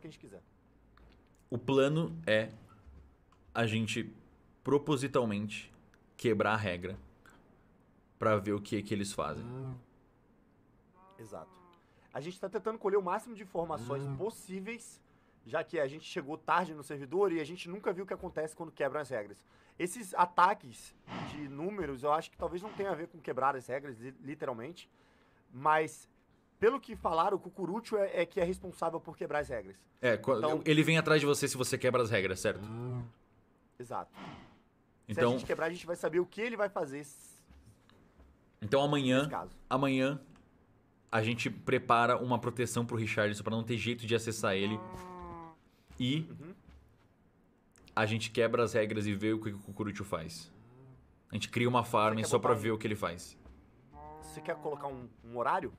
que a gente quiser. O plano é a gente propositalmente quebrar a regra para ver o que que eles fazem. Hum. Exato. A gente está tentando colher o máximo de informações hum. possíveis, já que a gente chegou tarde no servidor e a gente nunca viu o que acontece quando quebram as regras. Esses ataques de números, eu acho que talvez não tenha a ver com quebrar as regras, literalmente, mas pelo que falaram, o Cucurucho é, é, que é responsável por quebrar as regras. É, então, ele vem atrás de você se você quebra as regras, certo? Hum. Exato. Então, se a então- gente quebrar, a gente vai saber o que ele vai fazer. Então amanhã, amanhã a gente prepara uma proteção pro Richardson para não ter jeito de acessar ele. E uhum. a gente quebra as regras e vê o que o Cucurucho faz. A gente cria uma farm só para ver o que ele faz. Você quer colocar um, um horário?